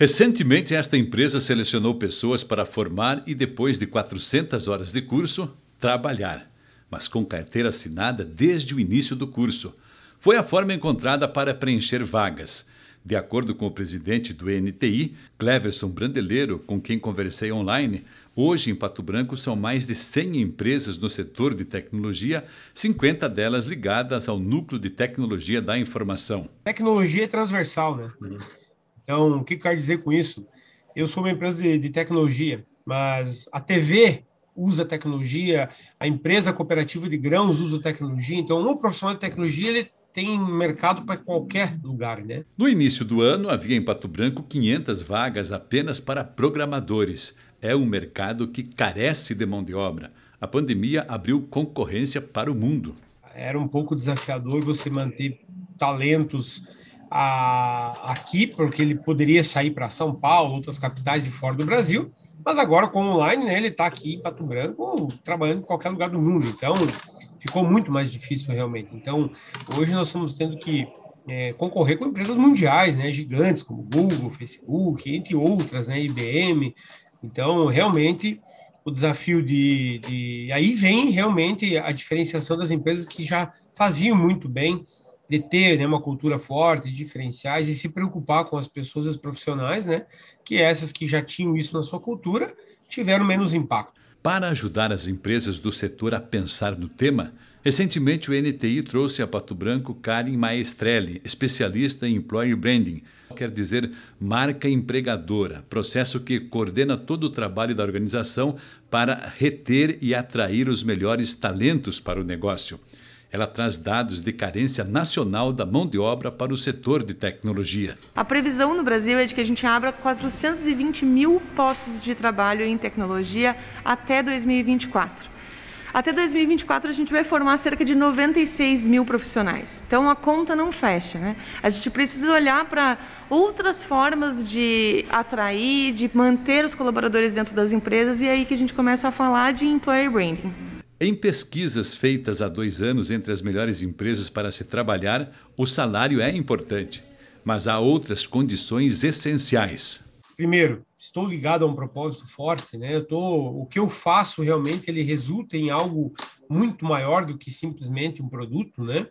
Recentemente, esta empresa selecionou pessoas para formar e, depois de 400 horas de curso, trabalhar, mas com carteira assinada desde o início do curso. Foi a forma encontrada para preencher vagas. De acordo com o presidente do NTI, Cleverson Brandeleiro, com quem conversei online, hoje em Pato Branco são mais de 100 empresas no setor de tecnologia, 50 delas ligadas ao núcleo de tecnologia da informação. Tecnologia é transversal, né? Uhum. Então, o que eu quero dizer com isso? Eu sou uma empresa de, de tecnologia, mas a TV usa tecnologia, a empresa cooperativa de grãos usa tecnologia, então um profissional de tecnologia ele tem mercado para qualquer lugar, né? No início do ano havia em Pato Branco 500 vagas apenas para programadores. É um mercado que carece de mão de obra. A pandemia abriu concorrência para o mundo. Era um pouco desafiador você manter talentos a, aqui, porque ele poderia sair para São Paulo, outras capitais e fora do Brasil, mas agora com online, né, ele está aqui em Pato Branco, trabalhando em qualquer lugar do mundo, então ficou muito mais difícil realmente. Então, hoje nós estamos tendo que é, concorrer com empresas mundiais, né, gigantes como Google, Facebook, entre outras, né, IBM. Então, realmente, o desafio de, de... Aí vem realmente a diferenciação das empresas que já faziam muito bem de ter né, uma cultura forte, diferenciais e se preocupar com as pessoas, as profissionais, né, que essas que já tinham isso na sua cultura tiveram menos impacto. Para ajudar as empresas do setor a pensar no tema, recentemente o NTI trouxe a Pato Branco Karen Maestrelli, especialista em Employer Branding, quer dizer marca empregadora, processo que coordena todo o trabalho da organização para reter e atrair os melhores talentos para o negócio. Ela traz dados de carência nacional da mão de obra para o setor de tecnologia. A previsão no Brasil é de que a gente abra 420 mil postos de trabalho em tecnologia até 2024. Até 2024 a gente vai formar cerca de 96 mil profissionais. Então a conta não fecha, né? A gente precisa olhar para outras formas de atrair, de manter os colaboradores dentro das empresas e é aí que a gente começa a falar de employer branding. Em pesquisas feitas há dois anos entre as melhores empresas para se trabalhar, o salário é importante, mas há outras condições essenciais. Primeiro, estou ligado a um propósito forte, né? Eu tô, o que eu faço realmente ele resulta em algo muito maior do que simplesmente um produto, né?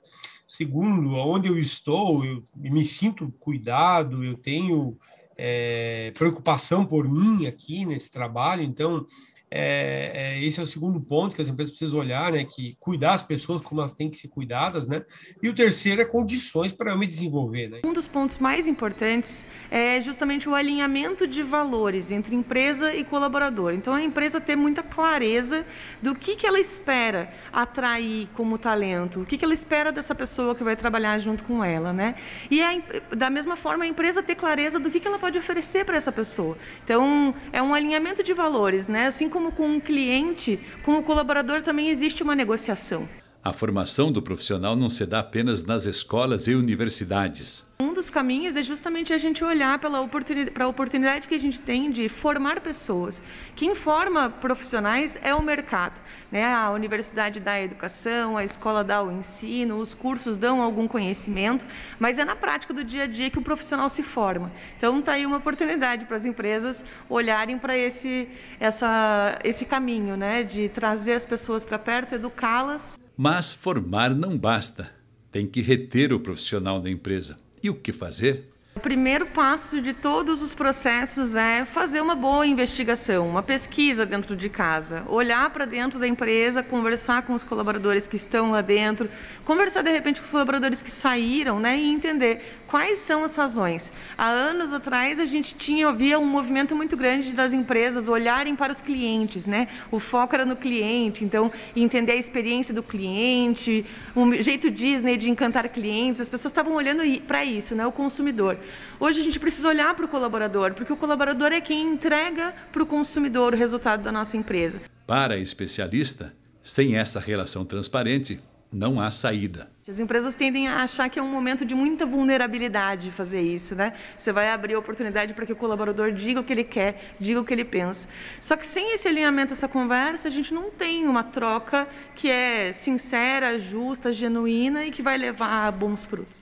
Segundo, onde eu estou, eu me sinto cuidado, eu tenho é, preocupação por mim aqui nesse trabalho, então é, é, esse é o segundo ponto que as empresas precisam olhar, né? Que cuidar as pessoas como elas têm que ser cuidadas, né? E o terceiro é condições para eu me desenvolver, né? Um dos pontos mais importantes é justamente o alinhamento de valores entre empresa e colaborador. Então, a empresa ter muita clareza do que, que ela espera atrair como talento, o que, que ela espera dessa pessoa que vai trabalhar junto com ela, né? E a, da mesma forma, a empresa ter clareza do que, que ela pode oferecer para essa pessoa. Então, é um alinhamento de valores, né? Assim como como com um cliente, com o colaborador também existe uma negociação. A formação do profissional não se dá apenas nas escolas e universidades. Um dos caminhos é justamente a gente olhar pela oportunidade, para a oportunidade que a gente tem de formar pessoas. Quem forma profissionais é o mercado. Né? A universidade dá a educação, a escola dá o ensino, os cursos dão algum conhecimento, mas é na prática do dia a dia que o profissional se forma. Então, está aí uma oportunidade para as empresas olharem para esse, essa, esse caminho né? de trazer as pessoas para perto, educá-las. Mas formar não basta tem que reter o profissional da empresa. E o que fazer? O primeiro passo de todos os processos é fazer uma boa investigação, uma pesquisa dentro de casa, olhar para dentro da empresa, conversar com os colaboradores que estão lá dentro, conversar de repente com os colaboradores que saíram, né, e entender quais são as razões. Há anos atrás a gente tinha havia um movimento muito grande das empresas olharem para os clientes, né? O foco era no cliente, então entender a experiência do cliente, o um jeito Disney de encantar clientes, as pessoas estavam olhando para isso, né, o consumidor. Hoje a gente precisa olhar para o colaborador, porque o colaborador é quem entrega para o consumidor o resultado da nossa empresa. Para especialista, sem essa relação transparente, não há saída. As empresas tendem a achar que é um momento de muita vulnerabilidade fazer isso, né? Você vai abrir a oportunidade para que o colaborador diga o que ele quer, diga o que ele pensa. Só que sem esse alinhamento, essa conversa, a gente não tem uma troca que é sincera, justa, genuína e que vai levar a bons frutos.